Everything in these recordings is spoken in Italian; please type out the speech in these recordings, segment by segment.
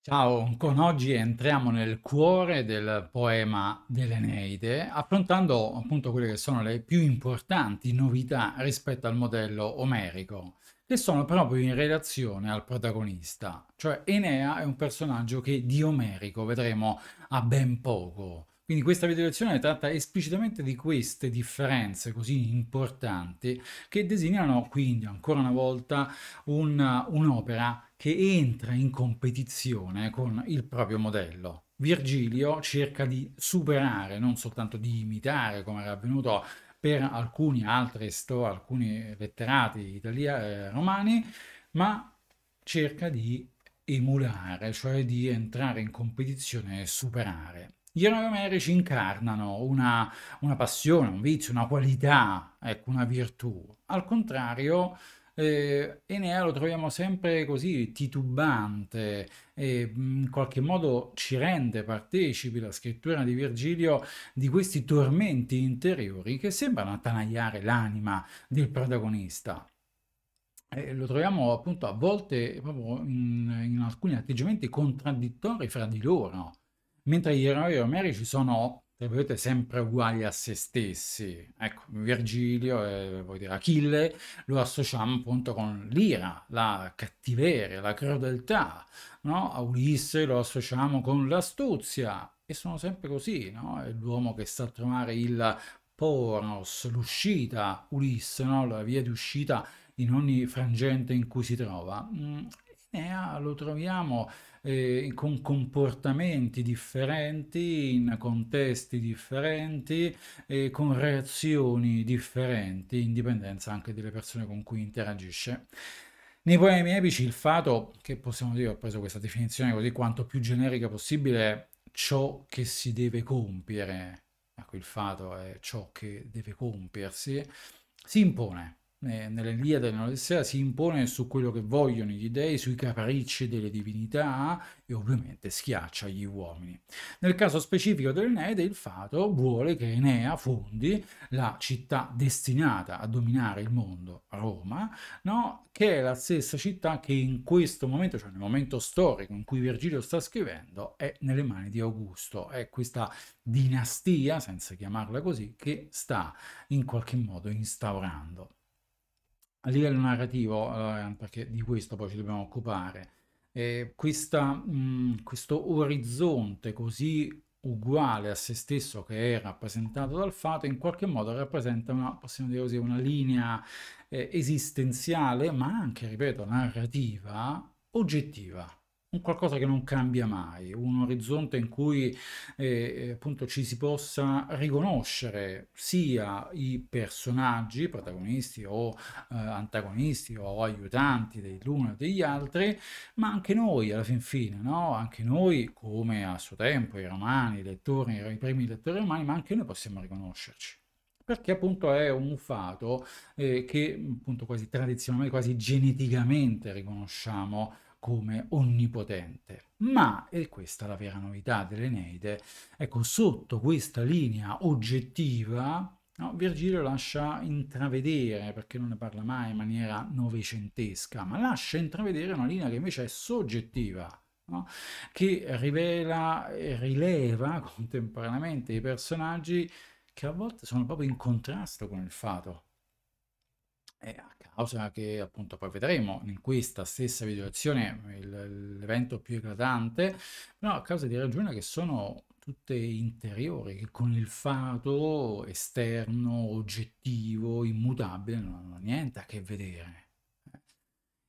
Ciao, con oggi entriamo nel cuore del poema dell'Eneide, affrontando appunto quelle che sono le più importanti novità rispetto al modello omerico, che sono proprio in relazione al protagonista, cioè Enea è un personaggio che di omerico vedremo a ben poco. Quindi questa video lezione tratta esplicitamente di queste differenze così importanti che designano quindi ancora una volta un'opera un che entra in competizione con il proprio modello. Virgilio cerca di superare, non soltanto di imitare come era avvenuto per alcuni altri sto, alcuni letterati italia- eh, romani, ma cerca di emulare, cioè di entrare in competizione e superare. Gli eroi omerici incarnano una, una passione, un vizio, una qualità, ecco, una virtù. Al contrario, eh, Enea lo troviamo sempre così titubante e mm, in qualche modo ci rende partecipi la scrittura di Virgilio di questi tormenti interiori che sembrano attanagliare l'anima del protagonista. Eh, lo troviamo appunto a volte proprio in, in alcuni atteggiamenti contraddittori fra di loro, mentre gli eroi omerici sono vedete sempre uguali a se stessi. Ecco, Virgilio e eh, dire, Achille lo associamo appunto con l'ira, la cattiveria, la crudeltà, no? A Ulisse lo associamo con l'astuzia e sono sempre così, no? È l'uomo che sa trovare il pornos, l'uscita, Ulisse, no? La via di uscita in ogni frangente in cui si trova. Mm, Nea lo troviamo eh, con comportamenti differenti, in contesti differenti, eh, con reazioni differenti, in dipendenza anche delle persone con cui interagisce. Nei poemi epici il fato, che possiamo dire, ho preso questa definizione così quanto più generica possibile, è ciò che si deve compiere, ecco il fato è ciò che deve compiersi, si impone nell'Eliade nell'Iliade e nell'Odissea si impone su quello che vogliono gli dei, sui capricci delle divinità e ovviamente schiaccia gli uomini. Nel caso specifico dell'Eneide il fato vuole che Enea fondi la città destinata a dominare il mondo, Roma, no? che è la stessa città che in questo momento, cioè nel momento storico in cui Virgilio sta scrivendo, è nelle mani di Augusto, è questa dinastia, senza chiamarla così, che sta in qualche modo instaurando a livello narrativo, allora, perché di questo poi ci dobbiamo occupare, eh, questa, mh, mm, questo orizzonte così uguale a se stesso che è rappresentato dal fato, in qualche modo rappresenta una, possiamo dire così, una linea eh, esistenziale, ma anche, ripeto, narrativa oggettiva un qualcosa che non cambia mai, un orizzonte in cui eh, eh, appunto ci si possa riconoscere sia i personaggi, protagonisti o eh, antagonisti o aiutanti dell'uno e degli altri, ma anche noi alla fin fine, no? anche noi come a suo tempo i romani, i lettori, i primi lettori romani, ma anche noi possiamo riconoscerci perché appunto è un fato eh, che appunto quasi tradizionalmente, quasi geneticamente riconosciamo come onnipotente. Ma, e questa è la vera novità dell'Eneide, ecco, sotto questa linea oggettiva, no, Virgilio lascia intravedere, perché non ne parla mai in maniera novecentesca, ma lascia intravedere una linea che invece è soggettiva, No? che rivela e rileva contemporaneamente i personaggi che a volte sono proprio in contrasto con il fato è a causa che appunto poi vedremo in questa stessa videolezione l'evento più eclatante, no, a causa di ragioni che sono tutte interiori, che con il fato esterno, oggettivo, immutabile, non hanno niente a che vedere. Eh.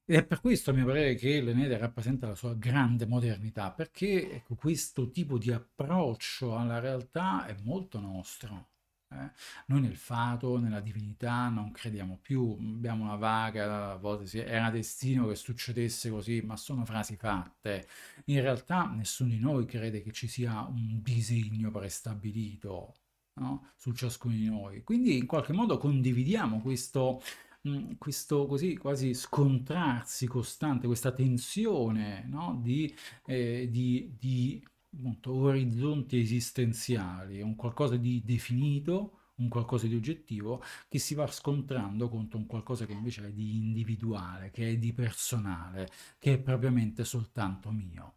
Ed è per questo, a mio parere, che l'Enede rappresenta la sua grande modernità, perché ecco, questo tipo di approccio alla realtà è molto nostro. Eh, noi nel fato, nella divinità non crediamo più, abbiamo una vaga, a volte era destino che succedesse così, ma sono frasi fatte. In realtà nessuno di noi crede che ci sia un disegno prestabilito no? su ciascuno di noi. Quindi in qualche modo condividiamo questo, mm, questo così quasi scontrarsi costante, questa tensione no? di, eh, di, di appunto, orizzonti esistenziali, un qualcosa di definito, un qualcosa di oggettivo che si va scontrando contro un qualcosa che invece è di individuale, che è di personale, che è propriamente soltanto mio.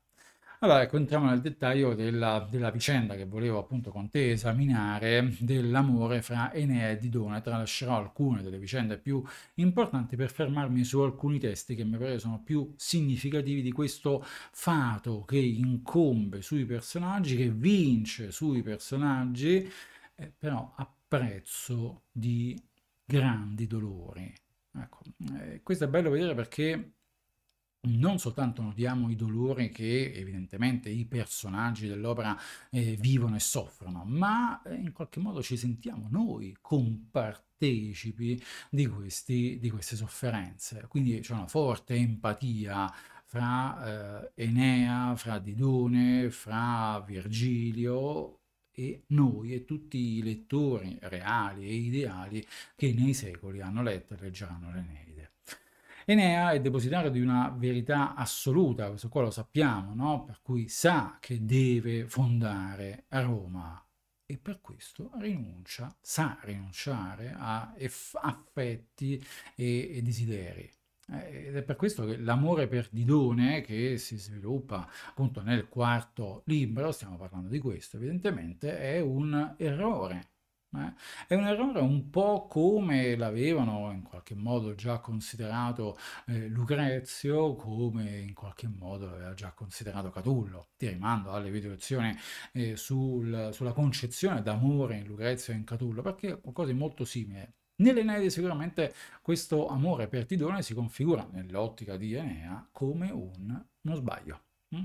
Allora, ecco, entriamo nel dettaglio della, della, vicenda che volevo appunto con te esaminare, dell'amore fra Enea e Didone. Tralascerò alcune delle vicende più importanti per fermarmi su alcuni testi che mi pare sono più significativi di questo fato che incombe sui personaggi, che vince sui personaggi, eh, però a prezzo di grandi dolori. Ecco, eh, questo è bello vedere perché non soltanto notiamo i dolori che evidentemente i personaggi dell'opera eh, vivono e soffrono, ma eh, in qualche modo ci sentiamo noi compartecipi di, questi, di queste sofferenze. Quindi c'è una forte empatia fra eh, Enea, fra Didone, fra Virgilio e noi e tutti i lettori reali e ideali che nei secoli hanno letto e leggeranno l'Eneide. Enea è depositario di una verità assoluta, questo qua lo sappiamo, no? per cui sa che deve fondare Roma e per questo rinuncia, sa rinunciare a affetti e, e desideri. Eh, ed è per questo che l'amore per Didone, che si sviluppa appunto nel quarto libro, stiamo parlando di questo evidentemente, è un errore eh? È un errore un po' come l'avevano in qualche modo già considerato eh, Lucrezio, come in qualche modo l'aveva già considerato Catullo. Ti rimando alle video lezioni eh, sul, sulla concezione d'amore in Lucrezio e in Catullo, perché è qualcosa di molto simile. Nell'Eneide sicuramente questo amore per Tidone si configura nell'ottica di Enea come un, uno sbaglio. Mm.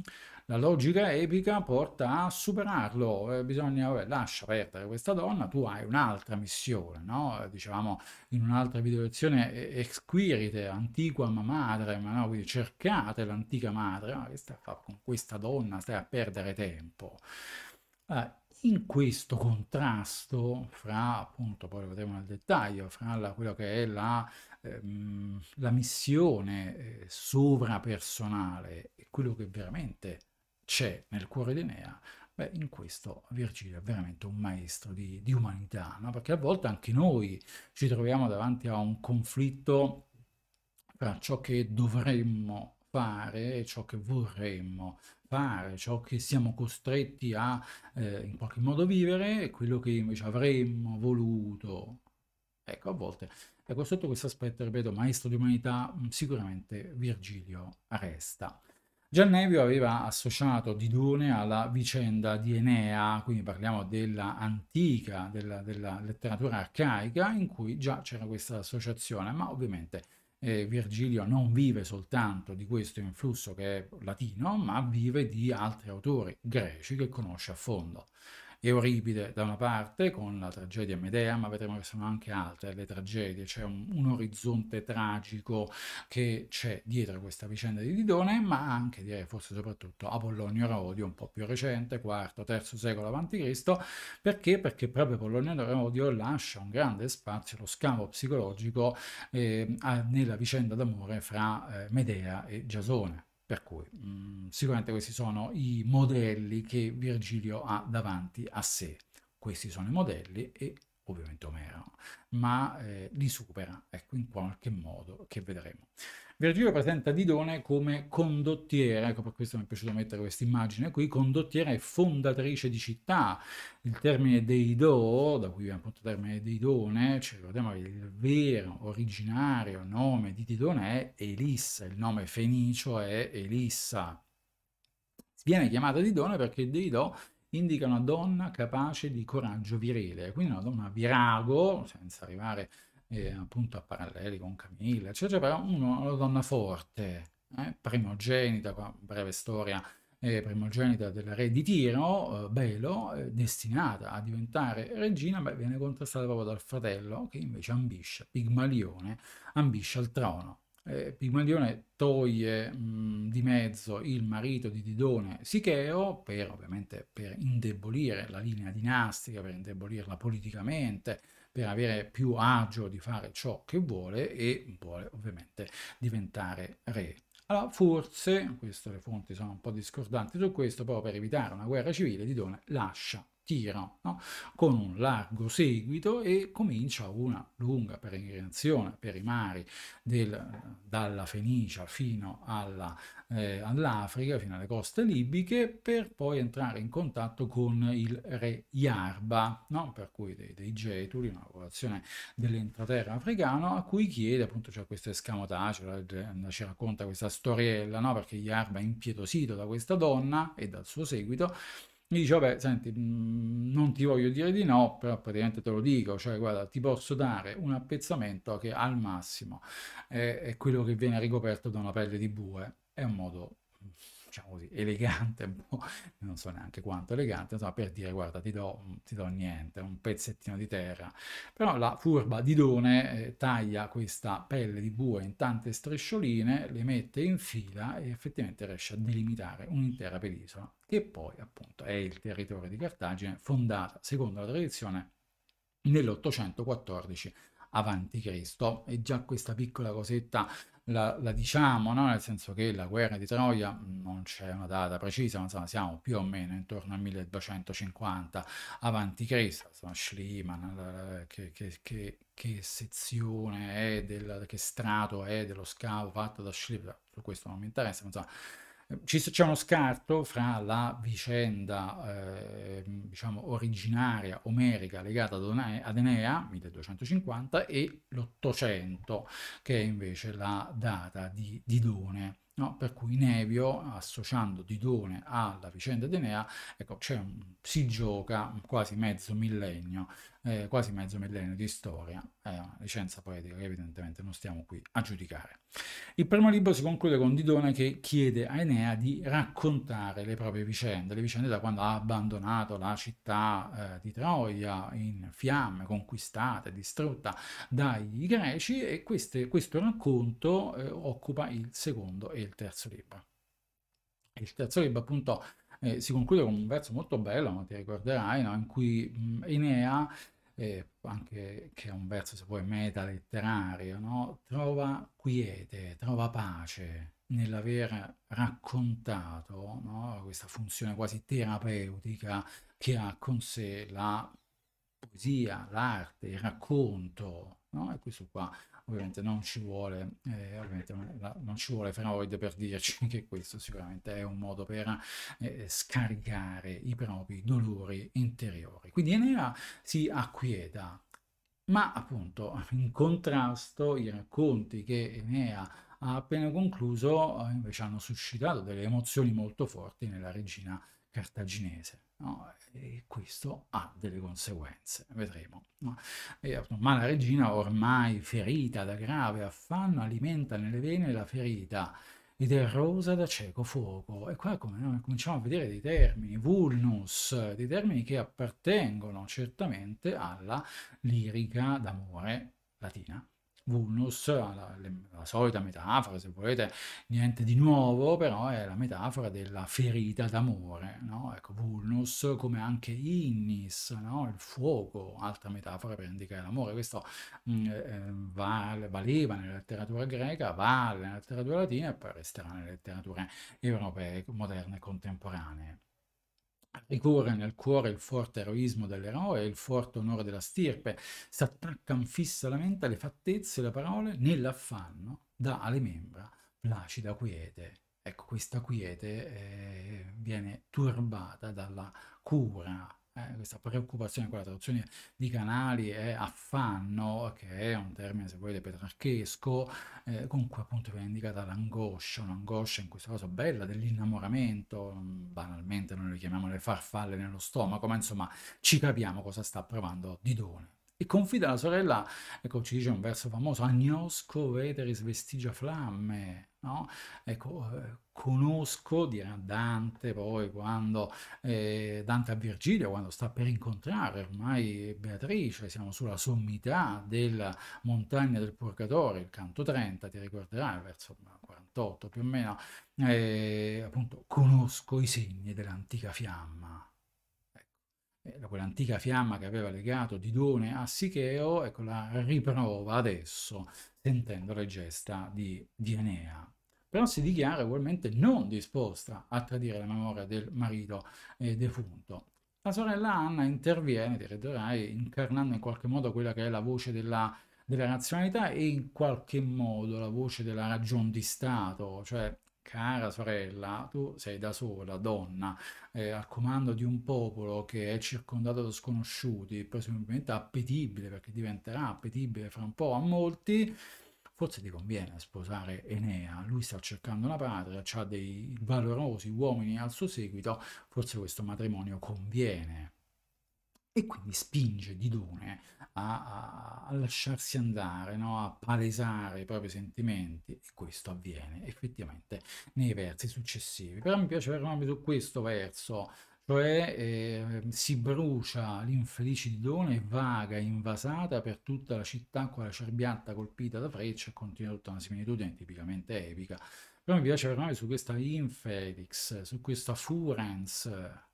La logica epica porta a superarlo, eh, bisogna, vabbè, lascia perdere questa donna, tu hai un'altra missione, no? Eh, Dicevamo in un'altra video lezione, esquirite, antiqua madre, ma no? Quindi cercate l'antica madre, ma che stai a fare con questa donna, stai a perdere tempo. Eh, in questo contrasto fra, appunto, poi lo vedremo nel dettaglio, fra la, quello che è la, ehm, la missione eh, sovrapersonale quello che veramente c'è nel cuore di Enea, beh, in questo Virgilio è veramente un maestro di, di umanità, no? perché a volte anche noi ci troviamo davanti a un conflitto tra ciò che dovremmo fare e ciò che vorremmo fare, ciò che siamo costretti a eh, in qualche modo vivere e quello che invece avremmo voluto. Ecco, a volte, ecco, sotto questo aspetto, ripeto, maestro di umanità, mm, sicuramente Virgilio resta. Giannevio aveva associato Didone alla vicenda di Enea, quindi parliamo dell'antica, della, della, letteratura arcaica, in cui già c'era questa associazione, ma ovviamente eh, Virgilio non vive soltanto di questo influsso che è latino, ma vive di altri autori greci che conosce a fondo. Euripide da una parte con la tragedia Medea, ma vedremo che sono anche altre le tragedie, c'è un, un orizzonte tragico che c'è dietro questa vicenda di Didone, ma anche direi forse soprattutto Apollonio Rodio, un po' più recente, quarto, terzo secolo a.C., perché? Perché proprio Apollonio Rodio lascia un grande spazio, lo scavo psicologico eh, nella vicenda d'amore fra eh, Medea e Giasone. Per cui mh, mm. sicuramente questi sono i modelli che Virgilio ha davanti a sé. Questi sono i modelli e ovviamente Omero, ma eh, li supera, ecco, in qualche modo che vedremo. Virgilio presenta Didone come condottiera, ecco per questo mi è piaciuto mettere questa immagine qui, condottiera e fondatrice di città. Il termine Deido, da cui viene appunto il termine Deidone, ci ricordiamo che il vero, originario nome di Didone è Elissa, il nome fenicio è Elissa. Viene chiamata Didone perché Deido indica una donna capace di coraggio virile, quindi una donna virago, senza arrivare a eh, appunto a paralleli con Camilla, eccetera, però uno, una donna forte, eh, primogenita, qua, breve storia, eh, primogenita del re di Tiro, eh, Belo, eh, destinata a diventare regina, beh, viene contrastata proprio dal fratello che invece ambisce, Pigmalione, ambisce al trono. Eh, Pigmalione toglie mh, di mezzo il marito di Didone Sicheo per ovviamente per indebolire la linea dinastica, per indebolirla politicamente, per avere più agio di fare ciò che vuole e vuole ovviamente diventare re. Allora, forse, queste le fonti sono un po' discordanti su questo, però per evitare una guerra civile, Didone lascia tiro no? con un largo seguito e comincia una lunga peregrinazione per i mari del, dalla Fenicia fino eh, all'Africa, eh, all fino alle coste libiche, per poi entrare in contatto con il re Yarba, no? per cui dei, dei Getuli, una popolazione dell'entroterra africano, a cui chiede appunto c'è cioè questo escamotage, ci racconta questa storiella, no? perché Yarba è impietosito da questa donna e dal suo seguito, mi dice, vabbè, senti, mm, non ti voglio dire di no, però praticamente te lo dico, cioè guarda, ti posso dare un appezzamento che al massimo è, è quello che viene ricoperto da una pelle di bue. È un modo diciamo così, elegante, non so neanche quanto elegante, insomma, per dire guarda ti do, ti do niente, un pezzettino di terra. Però la furba Didone eh, taglia questa pelle di bue in tante striscioline, le mette in fila e effettivamente riesce a delimitare un'intera penisola, che poi appunto è il territorio di Cartagine, fondata secondo la tradizione nell'814 avanti Cristo e già questa piccola cosetta la, la diciamo, no? nel senso che la guerra di Troia mm, non c'è una data precisa, ma insomma siamo più o meno intorno al 1250 avanti Cristo, insomma Schliemann, che, che, che, che sezione è, del, che strato è dello scavo fatto da Schliemann, su questo non mi interessa, ma insomma c'è uno scarto fra la vicenda eh, diciamo originaria omerica legata ad Enea 1250 e l'800 che è invece la data di Didone. No? Per cui Nevio, associando Didone alla vicenda di Enea, ecco, un, si gioca quasi mezzo millennio eh, quasi mezzo millennio di storia, è eh, licenza poetica che evidentemente non stiamo qui a giudicare. Il primo libro si conclude con Didone che chiede a Enea di raccontare le proprie vicende, le vicende da quando ha abbandonato la città eh, di Troia in fiamme, conquistata, e distrutta dai greci e queste, questo racconto eh, occupa il secondo e il terzo libro. Il terzo libro appunto eh, si conclude con un verso molto bello, ma ti ricorderai, no? in cui mh, mm, Enea eh, anche che è un verso se vuoi meta letterario, no? trova quiete, trova pace nell'aver raccontato no? questa funzione quasi terapeutica che ha con sé la poesia, l'arte, il racconto, no? e questo qua ovviamente non ci vuole, eh, ovviamente non ci vuole Freud per dirci che questo sicuramente è un modo per eh, scaricare i propri dolori interiori. Quindi Enea si acquieta, ma appunto in contrasto i racconti che Enea ha appena concluso eh, invece hanno suscitato delle emozioni molto forti nella regina cartaginese. No? E questo ha delle conseguenze, vedremo. No? ma la regina, ormai ferita da grave affanno, alimenta nelle vene la ferita ed è rosa da cieco fuoco. E qua come noi cominciamo a vedere dei termini, vulnus, dei termini che appartengono certamente alla lirica d'amore latina vulnus, la, la, solita metafora, se volete, niente di nuovo, però è la metafora della ferita d'amore, no? Ecco, vulnus come anche innis, no? Il fuoco, altra metafora per indicare l'amore. Questo mh, mm, eh, eh, vale, valeva nella letteratura greca, vale nella letteratura latina e poi resterà nelle letterature europee, moderne e contemporanee ricorre nel cuore il forte eroismo dell'eroe e il forte onore della stirpe, Si s'attaccan fissamente alle fattezze e alle parole, nell'affanno dà alle membra placida quiete. Ecco, questa quiete eh, viene turbata dalla cura eh, questa preoccupazione con la traduzione di canali è affanno, che è un termine, se volete, petrarchesco, eh, con cui appunto viene indicata l'angoscia, un'angoscia in questo caso bella dell'innamoramento, banalmente noi le chiamiamo le farfalle nello stomaco, ma insomma ci capiamo cosa sta provando Didone. E confida la sorella, ecco ci dice un verso famoso, agnosco veteris vestigia flamme, no? Ecco, eh, conosco, dirà Dante poi quando eh, Dante a Virgilio, quando sta per incontrare ormai Beatrice, siamo sulla sommità della montagna del Purgatorio, il canto 30, ti ricorderai, verso 48 più o meno, eh, appunto conosco i segni dell'antica fiamma ecco. eh, quell'antica fiamma che aveva legato Didone a Sicheo, ecco la riprova adesso, sentendo le gesta di, di Enea però si dichiara ugualmente non disposta a tradire la memoria del marito eh, defunto. La sorella Anna interviene, ti ridorai, incarnando in qualche modo quella che è la voce della, della razionalità e in qualche modo la voce della ragion di Stato, cioè cara sorella, tu sei da sola, donna, eh, al comando di un popolo che è circondato da sconosciuti, presumibilmente appetibile, perché diventerà appetibile fra un po' a molti, forse ti conviene sposare Enea, lui sta cercando una patria, ha dei valorosi uomini al suo seguito, forse questo matrimonio conviene. E quindi spinge Didone a, a, a lasciarsi andare, no? a palesare i propri sentimenti, e questo avviene effettivamente nei versi successivi. Però mi piace fermarmi su questo verso, cioè eh, si brucia l'infelice di e vaga, invasata per tutta la città con la cerbiatta colpita da freccia e continua tutta una similitudine tipicamente epica. Però mi piace fermare su questa Infelix, su questa Furens,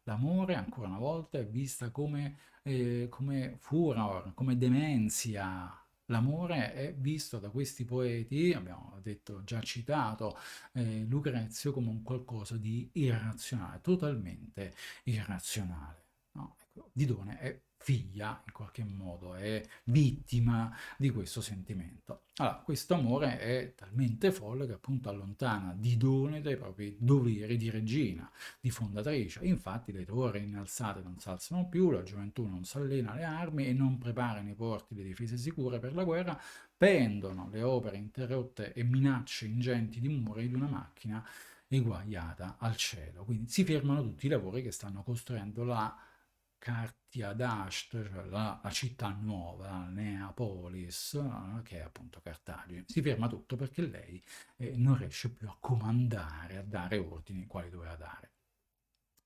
L'amore, ancora una volta, è vista come, eh, come furor, come demenzia, L'amore è visto da questi poeti, abbiamo detto, già citato eh, Lucrezio, come un qualcosa di irrazionale, totalmente irrazionale. No? Ecco, Didone è figlia in qualche modo, è vittima di questo sentimento. Allora, questo amore è talmente folle che appunto allontana Didone dai propri doveri di regina, di fondatrice. Infatti le torri innalzate non s'alzano più, la gioventù non s'allena alle armi e non prepara nei porti le difese sicure per la guerra, pendono le opere interrotte e minacce ingenti di muri di una macchina eguagliata al cielo. Quindi si fermano tutti i lavori che stanno costruendo la Cartiadasht, cioè la, la, città nuova, Neapolis, eh, che è appunto Cartagine. Si ferma tutto perché lei eh, non riesce più a comandare, a dare ordini quali doveva dare.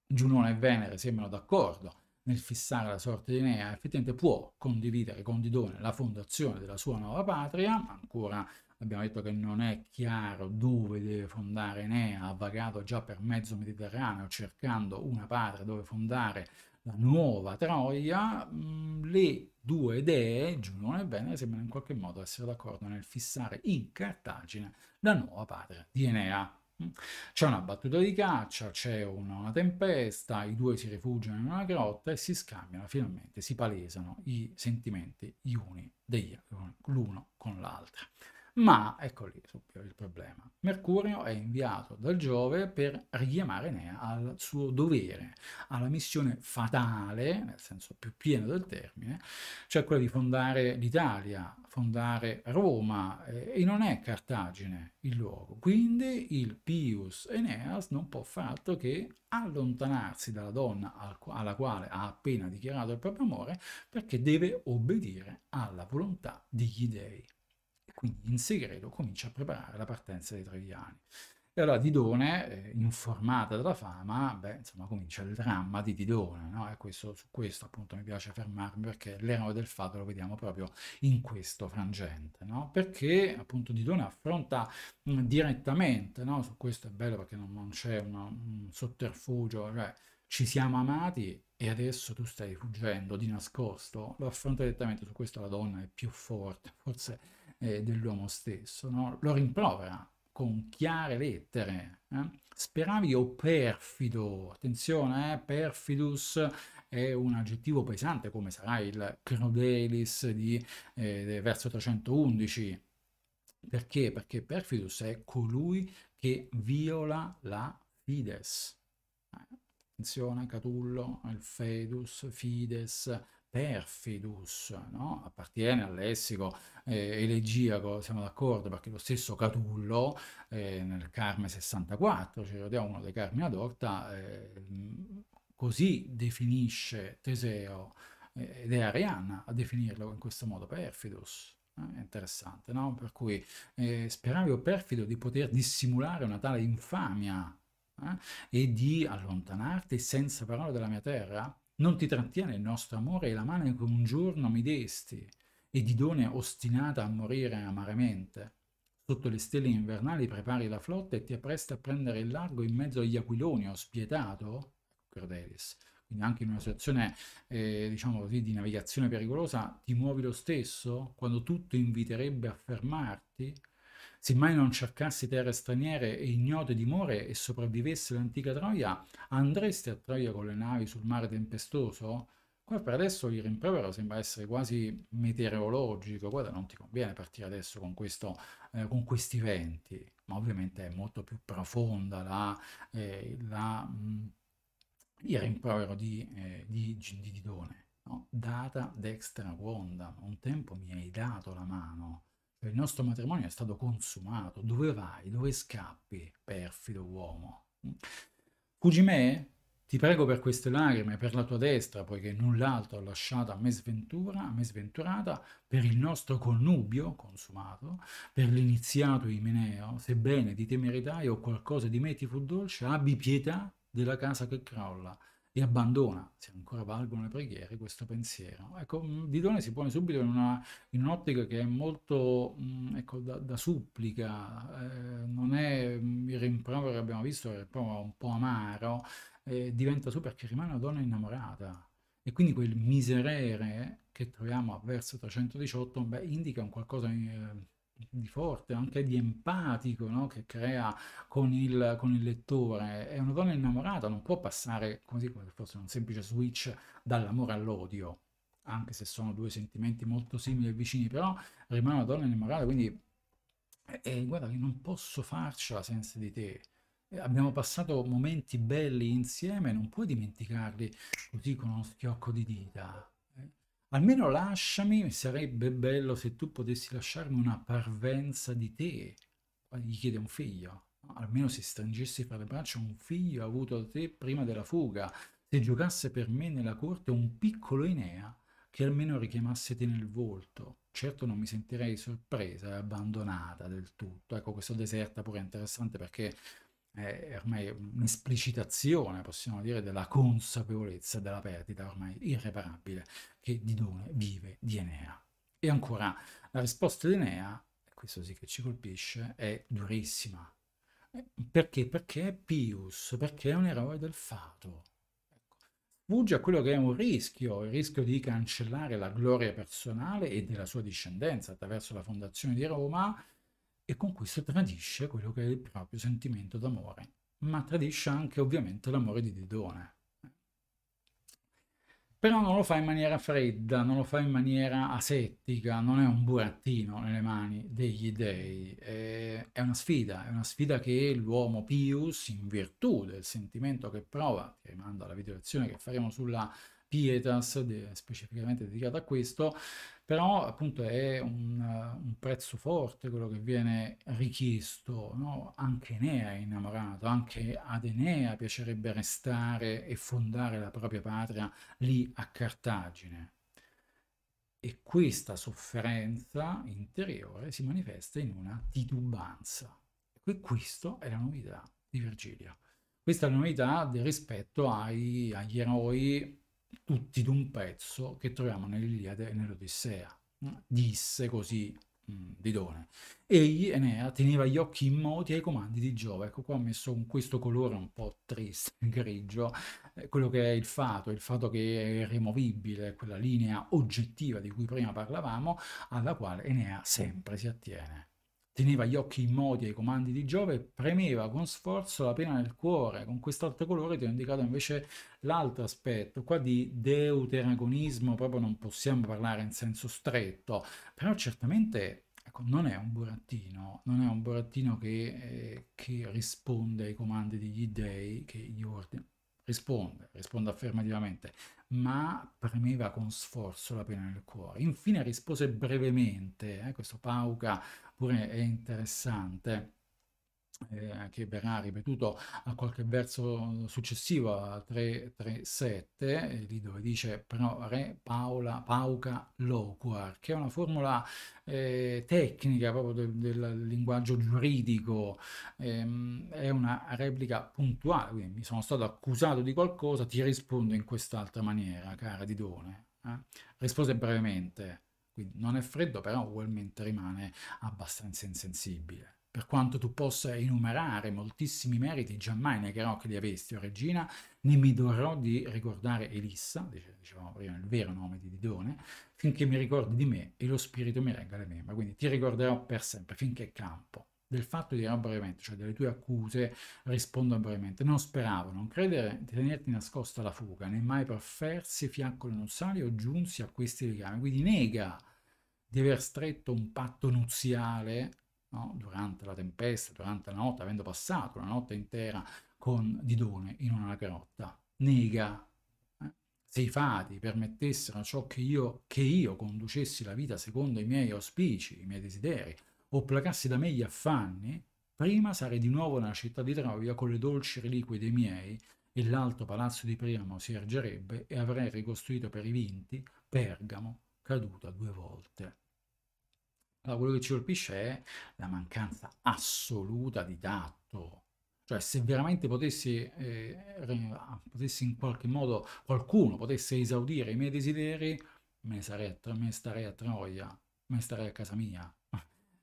Giunone e Venere sembrano d'accordo nel fissare la sorte di Nea, effettivamente può condividere con Didone la fondazione della sua nuova patria, ancora abbiamo detto che non è chiaro dove deve fondare Enea, ha vagato già per mezzo Mediterraneo cercando una patria dove fondare la nuova Troia, mm, le due idee, Giunone e Venere, sembrano in qualche modo essere d'accordo nel fissare in Cartagine la nuova patria di Enea. Mm. C'è una battuta di caccia, c'è una tempesta, i due si rifugiano in una grotta e si scambiano finalmente, si palesano i sentimenti gli uni degli l'uno con l'altra ma ecco lì il problema. Mercurio è inviato da Giove per richiamare Enea al suo dovere, alla missione fatale, nel senso più pieno del termine, cioè quella di fondare l'Italia, fondare Roma, eh, e non è Cartagine il luogo. Quindi il Pius Eneas non può far altro che allontanarsi dalla donna al, alla quale ha appena dichiarato il proprio amore, perché deve obbedire alla volontà degli dèi quindi in segreto comincia a preparare la partenza dei Treviani. E allora Didone, eh, informata dalla fama, beh, insomma, comincia il dramma di Didone, no? E questo, su questo appunto mi piace fermarmi perché l'eroe del fato lo vediamo proprio in questo frangente, no? Perché appunto Didone affronta mh, mm, direttamente, no? Su questo è bello perché non, non c'è un sotterfugio, cioè ci siamo amati e adesso tu stai fuggendo di nascosto, lo affronta direttamente, su questo la donna è più forte, forse eh, dell'uomo stesso, no? lo rimprovera con chiare lettere. Eh? Speravi o perfido, attenzione, eh? perfidus è un aggettivo pesante come sarà il crudelis di eh, verso 311. Perché? Perché perfidus è colui che viola la fides. Eh, attenzione, Catullo, il Fedus, Fides, perfidus, no? appartiene al lessico eh, elegiaco, siamo d'accordo, perché lo stesso Catullo eh, nel Carme 64, cioè uno dei Carmi ad Orta, eh, così definisce Teseo eh, ed è Arianna a definirlo in questo modo perfidus. Eh, è interessante, no? Per cui eh, speravi o perfido di poter dissimulare una tale infamia eh, e di allontanarti senza parole dalla mia terra? Non ti trattiene il nostro amore e la mano che un giorno mi desti, ed idone ostinata a morire amaramente. Sotto le stelle invernali prepari la flotta e ti appresti a prendere il largo in mezzo agli aquiloni, ho spietato? Cordelis. Quindi anche in una situazione, eh, diciamo così, di navigazione pericolosa, ti muovi lo stesso? Quando tutto inviterebbe a fermarti? Se mai non cercassi terre straniere e ignote dimore e sopravvivesse l'antica Troia, andresti a Troia con le navi sul mare tempestoso? Qua per adesso il rimprovero sembra essere quasi meteorologico, guarda non ti conviene partire adesso con, questo, eh, con questi venti, ma ovviamente è molto più profonda la, eh, la, mh, mm, il rimprovero di, eh, di, di Didone. No? Data dextra quondam, un tempo mi hai dato la mano, il nostro matrimonio è stato consumato. Dove vai? Dove scappi, perfido uomo? Fuggi me? Ti prego per queste lacrime, per la tua destra, poiché null'altro ha lasciato a me sventura, a me sventurata, per il nostro connubio consumato, per l'iniziato Imeneo, sebbene di temerità o qualcosa di me ti fu dolce, abbi pietà della casa che crolla, li abbandona, se ancora valgono le preghiere, questo pensiero. Ecco, mm, Didone si pone subito in, una, in un'ottica che è molto mm, ecco, da, da supplica, eh, non è mm, il rimprovero che abbiamo visto, che è un po' amaro, eh, diventa su perché rimane una donna innamorata. E quindi quel miserere che troviamo a verso 318 beh, indica un qualcosa... eh, di forte, anche di empatico no? che crea con il, con il, lettore. È una donna innamorata, non può passare così come se fosse un semplice switch dall'amore all'odio, anche se sono due sentimenti molto simili e vicini, però rimane una donna innamorata, quindi eh, guarda che non posso farcela senza di te. Eh, abbiamo passato momenti belli insieme, non puoi dimenticarli così con uno schiocco di dita. Almeno lasciami, sarebbe bello se tu potessi lasciarmi una parvenza di te. Gli chiede un figlio. Almeno se stringessi fra le braccia un figlio avuto da te prima della fuga, se giocasse per me nella corte un piccolo Enea che almeno richiamasse te nel volto. Certo non mi sentirei sorpresa e abbandonata del tutto. Ecco, questo deserta pure è interessante perché è ormai un'esplicitazione, possiamo dire, della consapevolezza della perdita ormai irreparabile che Didone vive di Enea. E ancora, la risposta di Enea, questo sì che ci colpisce, è durissima. Eh, perché? Perché è Pius, perché è un eroe del fato. Ecco, fugge a quello che è un rischio, il rischio di cancellare la gloria personale e della sua discendenza attraverso la fondazione di Roma, e con questo tradisce quello che è il proprio sentimento d'amore, ma tradisce anche ovviamente l'amore di Didone. Però non lo fa in maniera fredda, non lo fa in maniera asettica, non è un burattino nelle mani degli dei, è una sfida, è una sfida che l'uomo Pius, in virtù del sentimento che prova, che rimanda alla video lezione che faremo sulla Pietas, de, specificamente dedicata a questo, però appunto è un, un, prezzo forte quello che viene richiesto, no? anche Enea è innamorato, anche ad Enea piacerebbe restare e fondare la propria patria lì a Cartagine. E questa sofferenza interiore si manifesta in una titubanza. E questa è la novità di Virgilio. Questa è la novità rispetto ai, agli eroi tutti d'un pezzo che troviamo nell'Iliade e nell'Odissea. Mm, disse così mm, Didone. Egli, Enea, teneva gli occhi immoti ai comandi di Giove. Ecco qua ho messo con questo colore un po' triste, grigio, eh, quello che è il fato, il fato che è rimovibile, quella linea oggettiva di cui prima parlavamo, alla quale Enea sempre si attiene. Teneva gli occhi immoti ai comandi di Giove e premeva con sforzo la pena nel cuore. Con quest'altro colore ti ho indicato invece l'altro aspetto. Qua di deuteragonismo proprio non possiamo parlare in senso stretto, però certamente ecco, non è un burattino, non è un burattino che, eh, che risponde ai comandi degli dei, che gli ordina. Risponde, risponde affermativamente, ma premeva con sforzo la pena nel cuore. Infine rispose brevemente, eh, questo Pauca pure è interessante. Eh, che verrà ripetuto a qualche verso successivo a 337, eh, lì dove dice però re Paola Pauca loquar, che è una formula eh, tecnica proprio del, del linguaggio giuridico, ehm, è una replica puntuale, quindi mi sono stato accusato di qualcosa, ti rispondo in quest'altra maniera, cara Didone. Eh. Rispose brevemente quindi non è freddo, però ugualmente rimane abbastanza insensibile. Per quanto tu possa enumerare moltissimi meriti, giammai negherò che li avesti, o oh regina, né mi dovrò di ricordare Elissa, dicevamo prima il vero nome di Didone, finché mi ricordi di me e lo spirito mi regga le membra. Quindi ti ricorderò per sempre, finché campo del fatto di erano brevemente, cioè delle tue accuse, rispondo brevemente. Non speravo, non credere di tenerti nascosta la fuga, né mai per fersi fiaccole nuziali o giunsi a questi legami. Quindi nega di aver stretto un patto nuziale no? durante la tempesta, durante la notte, avendo passato una notte intera con Didone in una grotta. Nega. Eh? Se i fati permettessero ciò che io, che io conducessi la vita secondo i miei auspici, i miei desideri, o placarsi da me gli affanni, prima sarei di nuovo nella città di Troia con le dolci reliquie dei miei, e l'alto palazzo di Priamo si ergerebbe e avrei ricostruito per i vinti Pergamo caduta due volte. Allora, quello che ci colpisce è la mancanza assoluta di tatto. Cioè, se veramente potessi, eh, potessi in qualche modo, qualcuno potesse esaudire i miei desideri, me, sarei, me starei a Troia, me starei a casa mia,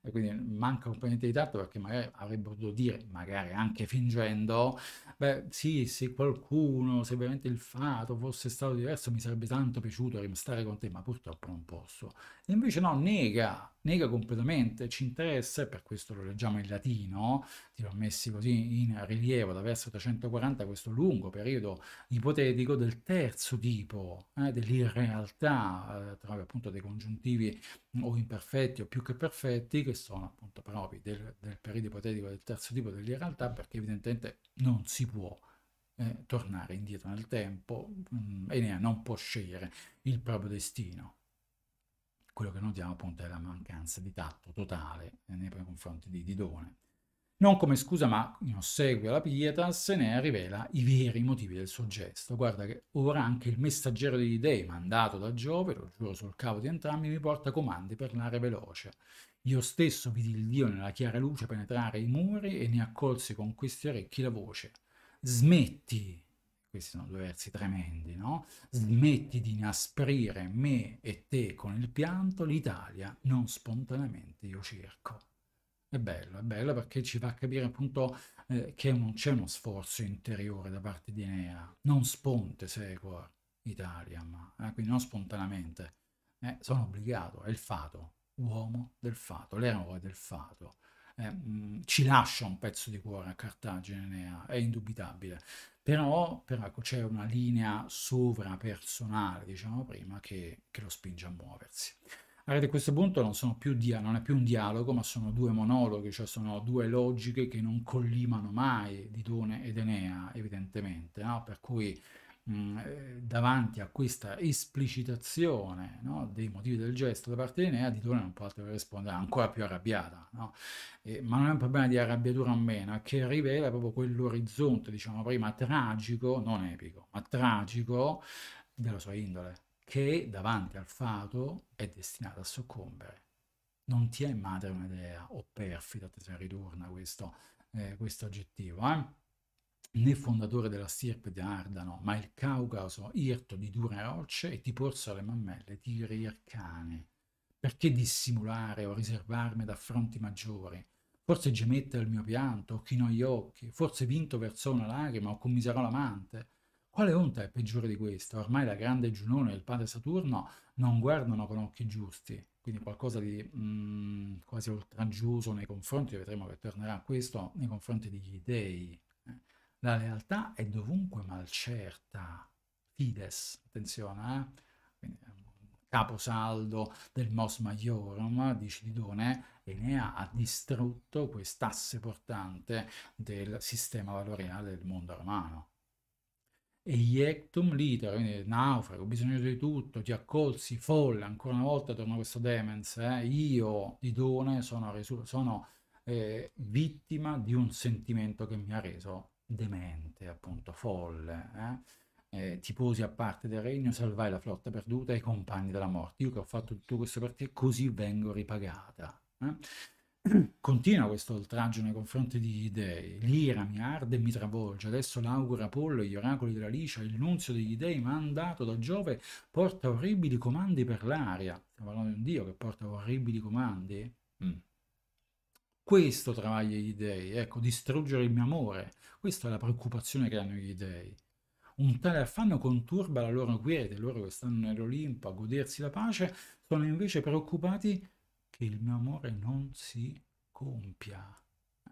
e quindi manca componente di tatto perché magari avrebbe potuto dire, magari anche fingendo, beh sì, se qualcuno, se veramente il fato fosse stato diverso mi sarebbe tanto piaciuto restare con te, ma purtroppo non posso. E invece no, nega, nega completamente, ci interessa, per questo lo leggiamo in latino, ti ho messi così in rilievo da verso 340, questo lungo periodo ipotetico del terzo tipo, eh, dell'irrealtà, eh, trovi appunto dei congiuntivi Mm. o imperfetti o più che perfetti, che sono appunto propri del, del periodo ipotetico del terzo tipo dell'irrealtà, perché evidentemente non si può eh, tornare indietro nel tempo, mh, mm, Enea non può scegliere il proprio destino. Quello che notiamo appunto è la mancanza di tatto totale eh, nei confronti di Didone. Non come scusa, ma in ossequio alla Pietas ne rivela i veri motivi del suo gesto. Guarda che ora anche il messaggero degli dei, mandato da Giove, lo giuro sul cavo di entrambi, mi porta comandi per l'area veloce. Io stesso vidi il Dio nella chiara luce penetrare i muri e ne accolsi con questi orecchi la voce. Smetti, questi sono due versi tremendi, no? Smetti di inasprire me e te con il pianto, l'Italia non spontaneamente io cerco. È bello, è bello perché ci fa capire appunto eh, che non c'è uno sforzo interiore da parte di Enea, non sponte sequor Italiam, eh, quindi non spontaneamente, eh, sono obbligato, è il fato, uomo del fato, l'eroe del fato. Mh, eh, mm, ci lascia un pezzo di cuore a Cartagine Enea, è indubitabile, però, però ecco, c'è una linea sovrapersonale, diciamo prima, che, che lo spinge a muoversi. Arrivati a questo punto non, sono più dia- non è più un dialogo, ma sono due monologhi, cioè sono due logiche che non collimano mai Didone ed Enea, evidentemente, no? per cui mh, mm, eh, davanti a questa esplicitazione no, dei motivi del gesto da parte di Enea, Didone non può altro che rispondere, ancora più arrabbiata. No? E, ma non è un problema di arrabbiatura o meno, che rivela proprio quell'orizzonte, diciamo prima, tragico, non epico, ma tragico della sua indole che davanti al fato è destinata a soccombere. Non ti è madre un'idea, o perfida, se ritorna questo, eh, questo aggettivo, eh? né fondatore della stirpe di Ardano, ma il Caucaso, irto di dure rocce, e ti porso alle mammelle, tiri arcane. Perché dissimulare o riservarmi da affronti maggiori? Forse gemette il mio pianto, o chinò gli occhi, forse vinto verso una lacrima o commiserò l'amante, quale onta è peggiore di questa? Ormai la grande Giunone e il padre Saturno non guardano con occhi giusti, quindi qualcosa di mh, mm, quasi oltraggioso nei confronti, vedremo che tornerà questo, nei confronti degli dei. Eh. La lealtà è dovunque malcerta. Fides, attenzione, eh? Quindi, caposaldo del Mos Maiorum di Cilidone, Enea ha distrutto quest'asse portante del sistema valoriale del mondo romano e iectum liter, quindi naufrago, bisogno di tutto, ti accolsi, folle, ancora una volta torno a questo demens, eh? io, Didone, sono, sono eh, vittima di un sentimento che mi ha reso demente, appunto, folle. Eh? Eh, tifosi a parte del regno, salvai la flotta perduta e i compagni della morte. Io che ho fatto tutto questo per te, così vengo ripagata. Eh? continua questo oltraggio nei confronti degli dei. L'ira mi arde e mi travolge. Adesso l'augura Apollo, gli oracoli della Licia, il nunzio degli dei mandato da Giove porta orribili comandi per l'aria. Stiamo parlando di un Dio che porta orribili comandi. Mm. Questo travaglia gli dei, ecco, distruggere il mio amore. Questa è la preoccupazione che hanno gli dei. Un tale affanno conturba la loro quiete, loro che stanno nell'Olimpo a godersi la pace, sono invece preoccupati che il mio amore non si compia.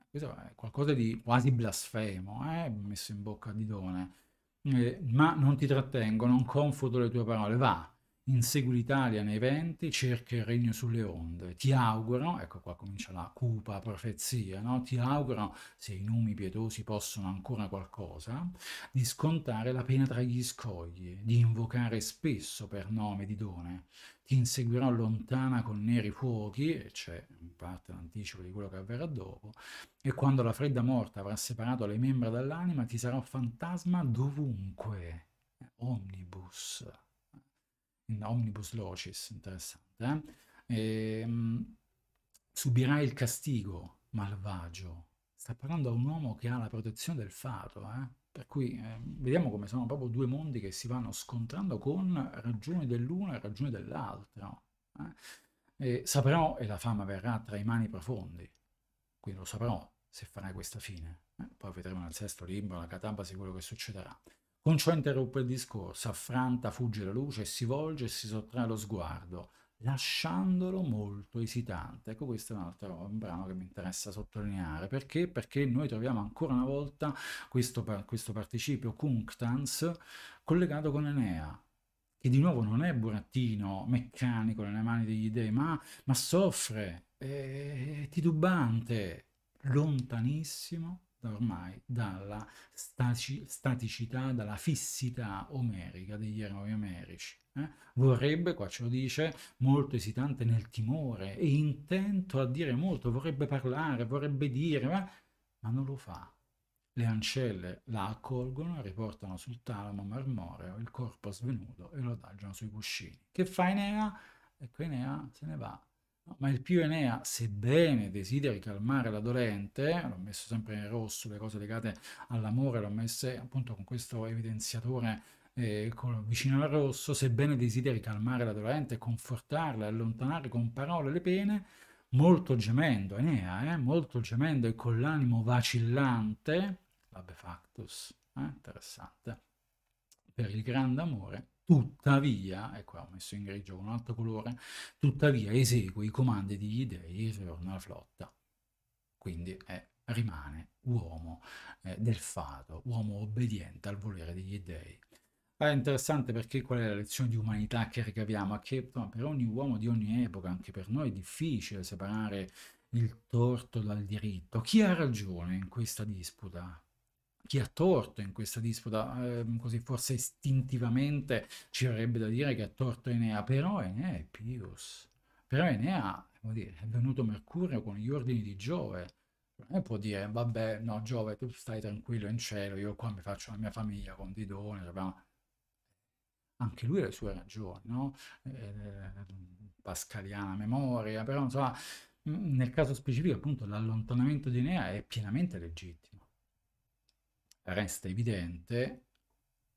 Questo è qualcosa di quasi blasfemo, eh? messo in bocca a Didone. Eh, ma non ti trattengo, non confuto le tue parole, va, Insegui l'Italia nei venti, cerca il regno sulle onde. Ti auguro, ecco qua comincia la cupa profezia, no? ti auguro, se i numi pietosi possono ancora qualcosa, di scontare la pena tra gli scogli, di invocare spesso per nome di done. Ti inseguirò lontana con neri fuochi, e c'è in parte l'anticipo di quello che avverrà dopo, e quando la fredda morte avrà separato le membra dall'anima, ti sarò fantasma dovunque. Omnibus in omnibus locis, interessante, eh? e, ehm, subirà il castigo malvagio. Sta parlando a un uomo che ha la protezione del fato, eh? per cui eh, vediamo come sono proprio due mondi che si vanno scontrando con ragioni dell'uno e ragioni dell'altro. Eh? E saprò e la fama verrà tra i mani profondi, quindi lo saprò se farai questa fine. Eh? Poi vedremo nel sesto libro, la catabasi, quello che succederà. Con ciò interruppe il discorso, affranta fugge la luce, si volge e si sottrae lo sguardo, lasciandolo molto esitante. Ecco, questo è un altro un brano che mi interessa sottolineare. Perché? Perché noi troviamo ancora una volta questo, questo participio cunctans collegato con Enea, che di nuovo non è burattino, meccanico nelle mani degli dei, ma, ma soffre, è titubante, lontanissimo ormai dalla staci, staticità, dalla fissità omerica degli eroi omerici. Eh? Vorrebbe, qua ce lo dice, molto esitante nel timore e intento a dire molto, vorrebbe parlare, vorrebbe dire, ma, ma non lo fa. Le ancelle la accolgono, riportano sul talamo marmoreo il corpo svenuto e lo adagiano sui cuscini. Che fa Enea? Ecco Enea se ne va ma il più Enea, sebbene desideri calmare la dolente, l'ho messo sempre in rosso, le cose legate all'amore, l'ho messo appunto con questo evidenziatore eh, con, vicino al rosso, sebbene desideri calmare la dolente, confortarla, allontanare con parole le pene, molto gemendo, Enea, eh, molto gemendo e con l'animo vacillante, l'abe factus, eh, interessante, per il grande amore Tuttavia, e qua ho messo in grigio con un altro colore, tuttavia esegue i comandi degli dei e torna alla flotta. Quindi eh, rimane uomo eh, del fato, uomo obbediente al volere degli dei. È interessante perché qual è la lezione di umanità che ricaviamo? È che per ogni uomo di ogni epoca, anche per noi, è difficile separare il torto dal diritto. Chi ha ragione in questa disputa? chi ha torto in questa disputa, eh, così forse istintivamente ci verrebbe da dire che ha torto Enea, però Enea è Pius, però Enea dire, è venuto Mercurio con gli ordini di Giove, e può dire vabbè no Giove tu stai tranquillo in cielo, io qua mi faccio la mia famiglia con Didone, cioè, anche lui ha le sue ragioni, no? Eh, pascaliana memoria, però insomma nel caso specifico appunto l'allontanamento di Enea è pienamente legittimo resta evidente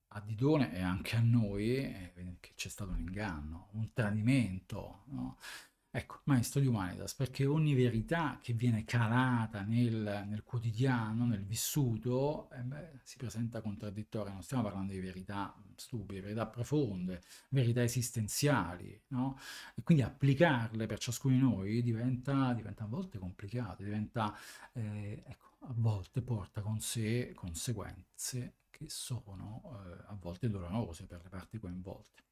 a Didone e anche a noi eh, che c'è stato un inganno, un tradimento. No? Ecco, maestro di Humanitas, perché ogni verità che viene calata nel, nel quotidiano, nel vissuto, eh beh, si presenta contraddittoria. Non stiamo parlando di verità stupide, verità profonde, verità esistenziali, no? E quindi applicarle per ciascuno di noi diventa, diventa a volte complicato, diventa, eh, ecco, a volte porta con sé conseguenze che sono eh, a volte dolorose per le parti coinvolte.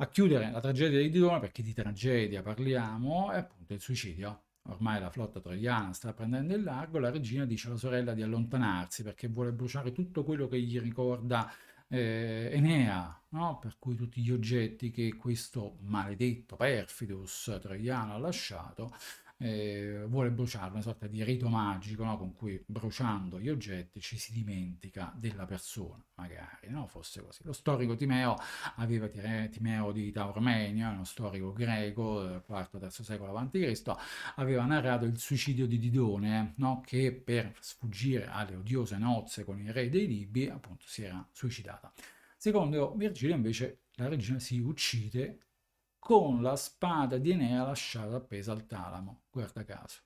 A chiudere la tragedia di Didone, perché di tragedia parliamo, è appunto il suicidio. Ormai la flotta troiana sta prendendo il largo, la regina dice alla sorella di allontanarsi perché vuole bruciare tutto quello che gli ricorda eh, Enea, no? per cui tutti gli oggetti che questo maledetto Perfidus troiano ha lasciato eh, vuole bruciare, una sorta di rito magico no? con cui bruciando gli oggetti ci si dimentica della persona, magari, no? fosse così. Lo storico Timeo aveva Timeo di Taormenio, uno storico greco del eh, IV-III secolo a.C., aveva narrato il suicidio di Didone, no? che per sfuggire alle odiose nozze con il re dei Libi, appunto, si era suicidata. Secondo Virgilio invece la regina si uccide con la spada di Enea lasciata appesa al talamo, guarda caso.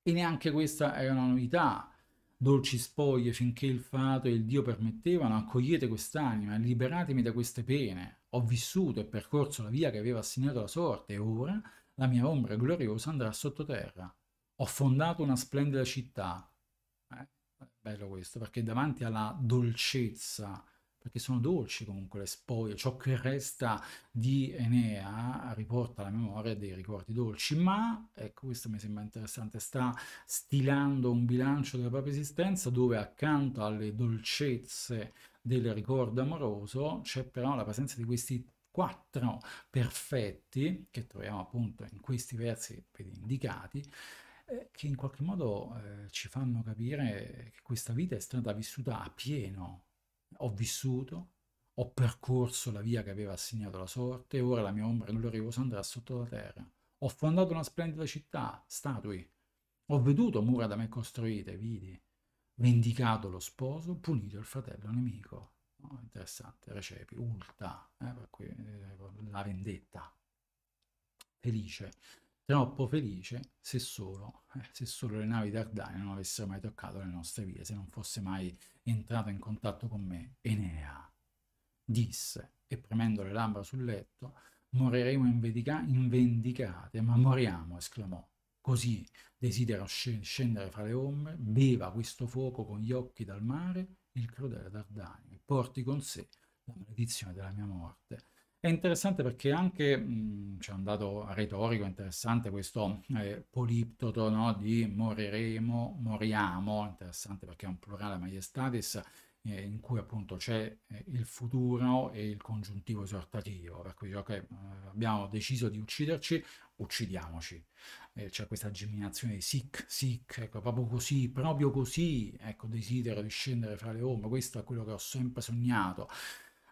E neanche questa era una novità. Dolci spoglie finché il fato e il Dio permettevano, accogliete quest'anima e liberatemi da queste pene. Ho vissuto e percorso la via che aveva assegnato la sorte e ora la mia ombra gloriosa andrà sottoterra. Ho fondato una splendida città. Eh, bello questo, perché davanti alla dolcezza perché sono dolci comunque le spoglie, ciò che resta di Enea riporta alla memoria dei ricordi dolci, ma, ecco questo mi sembra interessante, sta stilando un bilancio della propria esistenza dove accanto alle dolcezze del ricordo amoroso c'è però la presenza di questi quattro perfetti che troviamo appunto in questi versi indicati, eh, che in qualche modo eh, ci fanno capire che questa vita è stata vissuta a pieno, ho vissuto, ho percorso la via che aveva assegnato la sorte e ora la mia ombra gloriosa andrà sotto la terra. Ho fondato una splendida città, statui. Ho veduto mura da me costruite, vidi. Vendicato lo sposo, punito il fratello nemico. Oh, interessante, recepi, ulta, eh, cui, eh, la vendetta. Felice troppo felice se solo, eh, se solo le navi tardane non avessero mai toccato le nostre vie, se non fosse mai entrato in contatto con me. Enea disse, e premendo le labbra sul letto, moriremo in invendicate, ma moriamo, esclamò. Così desidero sc- scendere fra le ombre, beva questo fuoco con gli occhi dal mare, il crudele Dardani, e porti con sé la maledizione della mia morte è interessante perché anche mh, mhmm, c'è un dato retorico interessante, questo eh, poliptoto no, di moriremo, moriamo, interessante perché è un plurale maiestatis eh, in cui appunto c'è eh, il futuro e il congiuntivo esortativo, per cui okay, eh, abbiamo deciso di ucciderci, uccidiamoci. Eh, c'è questa geminazione di sic, sic, ecco, proprio così, proprio così, ecco, desidero di scendere fra le ombre, questo è quello che ho sempre sognato.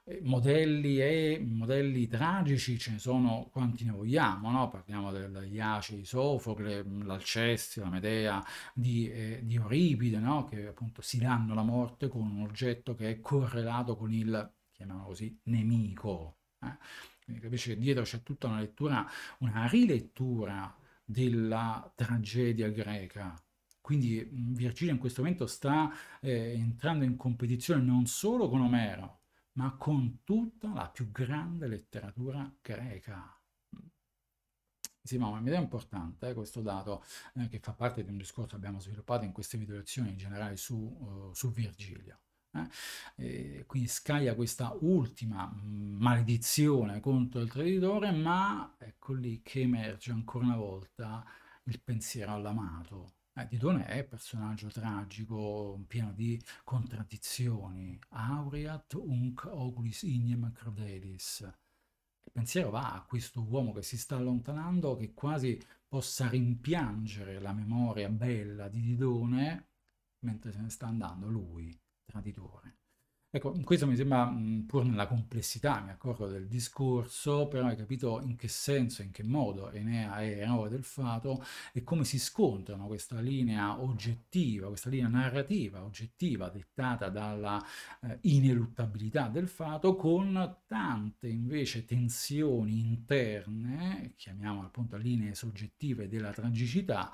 Eh, modelli, e, modelli tragici ce ne sono quanti ne vogliamo, no? parliamo degli Aci di Sofocle, l'Alcestia, la Medea di, eh, di Euripide, no? che appunto si danno la morte con un oggetto che è correlato con il, chiamiamolo così, nemico. Eh? Quindi capisci che dietro c'è tutta una lettura, una rilettura della tragedia greca, quindi mm, Virgilio in questo momento sta eh, entrando in competizione non solo con Omero, ma con tutta la più grande letteratura greca. Sì, ma è importante eh, questo dato eh, che fa parte di un discorso che abbiamo sviluppato in queste video lezioni in generale su, uh, su Virgilio. Eh? quindi scaglia questa ultima mm, maledizione contro il traditore, ma ecco lì che emerge ancora una volta il pensiero all'amato, eh, Didone è un personaggio tragico, pieno di contraddizioni. Aureat unc oculis ignem credelis. Il pensiero va a questo uomo che si sta allontanando, che quasi possa rimpiangere la memoria bella di Didone mentre se ne sta andando lui, traditore. Ecco, questo mi sembra, pur nella complessità, mi accorgo del discorso, però hai capito in che senso, in che modo Enea è eroe del Fato e come si scontrano questa linea oggettiva, questa linea narrativa oggettiva dettata dalla eh, ineluttabilità del Fato con tante invece tensioni interne, chiamiamo appunto linee soggettive della tragicità,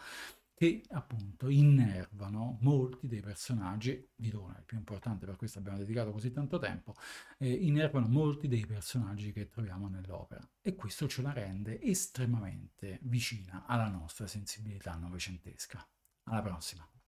che appunto innervano molti dei personaggi di Dona, il più importante, per questo abbiamo dedicato così tanto tempo, eh, innervano molti dei personaggi che troviamo nell'opera e questo ce la rende estremamente vicina alla nostra sensibilità novecentesca. Alla prossima!